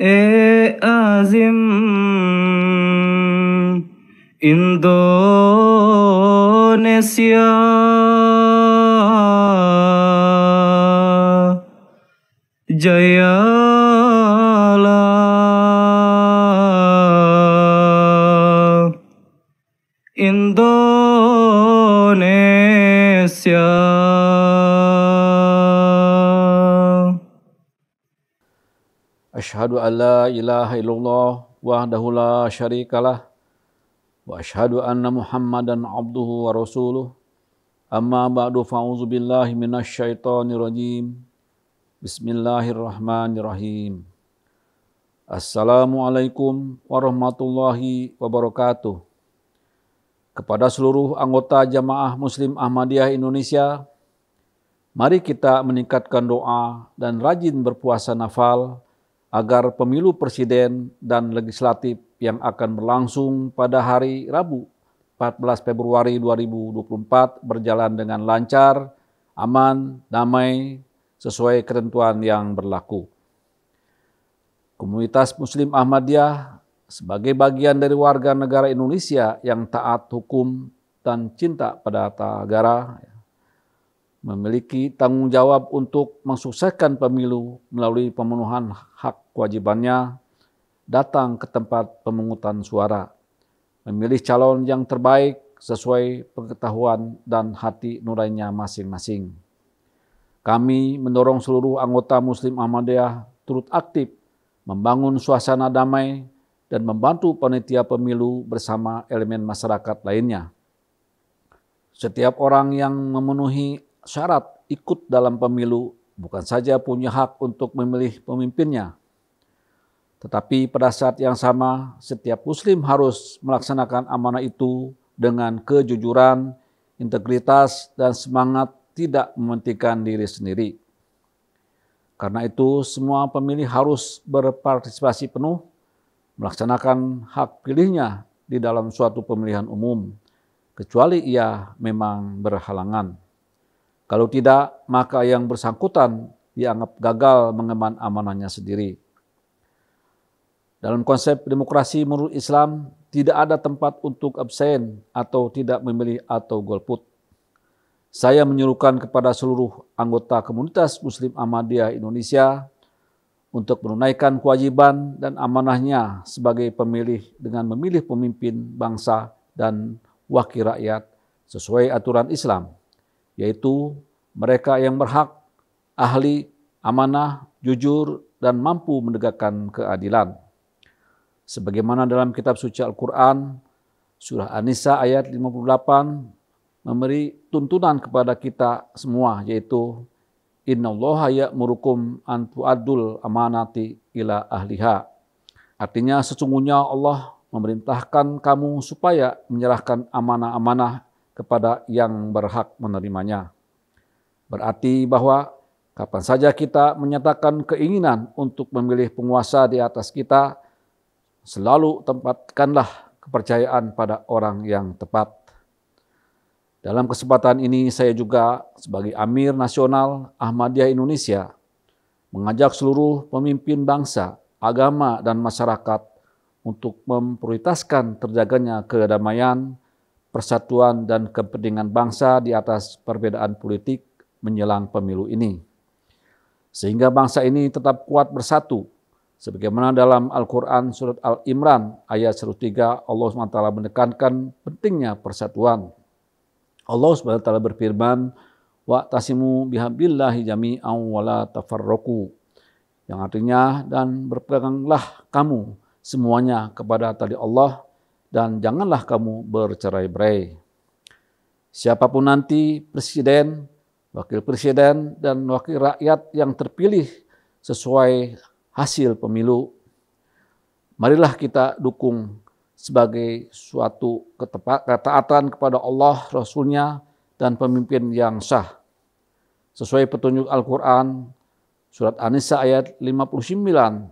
ए आजिम इंडोनेशिया जयाला Indonesia Ashadu an la ilaha illallah wahdahu la syarikalah wa ashadu anna muhammadan abduhu wa rasuluh amma ba'du fa'uzu billahi minas rajim bismillahirrahmanirrahim Assalamualaikum warahmatullahi wabarakatuh kepada seluruh anggota jamaah muslim Ahmadiyah Indonesia mari kita meningkatkan doa dan rajin berpuasa nafal agar pemilu presiden dan legislatif yang akan berlangsung pada hari Rabu 14 Februari 2024 berjalan dengan lancar, aman, damai, sesuai ketentuan yang berlaku. Komunitas Muslim Ahmadiyah sebagai bagian dari warga negara Indonesia yang taat hukum dan cinta pada negara memiliki tanggung jawab untuk mensukseskan pemilu melalui pemenuhan hak kewajibannya datang ke tempat pemungutan suara, memilih calon yang terbaik sesuai pengetahuan dan hati nurainya masing-masing. Kami mendorong seluruh anggota Muslim Ahmadiyah turut aktif membangun suasana damai dan membantu panitia pemilu bersama elemen masyarakat lainnya. Setiap orang yang memenuhi syarat ikut dalam pemilu bukan saja punya hak untuk memilih pemimpinnya, tetapi pada saat yang sama setiap muslim harus melaksanakan amanah itu dengan kejujuran, integritas, dan semangat tidak mementingkan diri sendiri. Karena itu semua pemilih harus berpartisipasi penuh melaksanakan hak pilihnya di dalam suatu pemilihan umum, kecuali ia memang berhalangan. Kalau tidak, maka yang bersangkutan dianggap gagal mengemban amanahnya sendiri. Dalam konsep demokrasi menurut Islam, tidak ada tempat untuk absen atau tidak memilih atau golput. Saya menyuruhkan kepada seluruh anggota komunitas Muslim Ahmadiyah Indonesia untuk menunaikan kewajiban dan amanahnya sebagai pemilih dengan memilih pemimpin bangsa dan wakil rakyat sesuai aturan Islam yaitu mereka yang berhak, ahli, amanah, jujur, dan mampu menegakkan keadilan. Sebagaimana dalam kitab suci Al-Quran, surah An-Nisa ayat 58 memberi tuntunan kepada kita semua yaitu Inna Allah ya'murukum an tu'addul amanati ila ahliha. Artinya sesungguhnya Allah memerintahkan kamu supaya menyerahkan amanah-amanah kepada yang berhak menerimanya. Berarti bahwa kapan saja kita menyatakan keinginan untuk memilih penguasa di atas kita, selalu tempatkanlah kepercayaan pada orang yang tepat. Dalam kesempatan ini saya juga sebagai Amir Nasional Ahmadiyah Indonesia mengajak seluruh pemimpin bangsa, agama, dan masyarakat untuk memprioritaskan terjaganya kedamaian, persatuan dan kepentingan bangsa di atas perbedaan politik menjelang pemilu ini. Sehingga bangsa ini tetap kuat bersatu. Sebagaimana dalam Al-Quran Surat Al-Imran ayat 103 Allah SWT menekankan pentingnya persatuan. Allah SWT berfirman, wa tasimu bihabillahi jami'an wala tafarroku. Yang artinya, dan berpeganglah kamu semuanya kepada tali Allah dan janganlah kamu bercerai-berai. Siapapun nanti presiden, wakil presiden, dan wakil rakyat yang terpilih sesuai hasil pemilu, marilah kita dukung sebagai suatu ketaatan kepada Allah, Rasulnya, dan pemimpin yang sah. Sesuai petunjuk Al-Quran, surat An-Nisa ayat 59,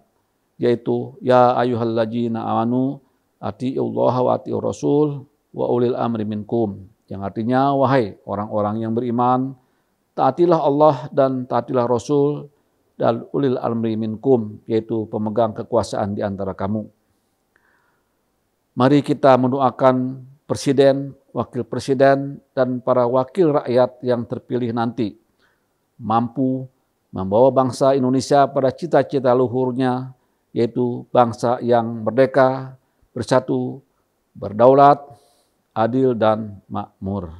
yaitu, Ya ayuhallajina amanu, Allah wa atiur rasul wa ulil amri minkum. Yang artinya, wahai orang-orang yang beriman, taatilah Allah dan taatilah Rasul dan ulil amri minkum, yaitu pemegang kekuasaan di antara kamu. Mari kita mendoakan presiden, wakil presiden, dan para wakil rakyat yang terpilih nanti mampu membawa bangsa Indonesia pada cita-cita luhurnya, yaitu bangsa yang merdeka, bersatu, berdaulat, adil dan makmur.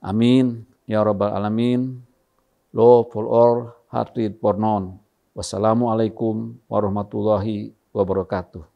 Amin ya rabbal alamin. Lo for all hatid for none. Wassalamualaikum warahmatullahi wabarakatuh.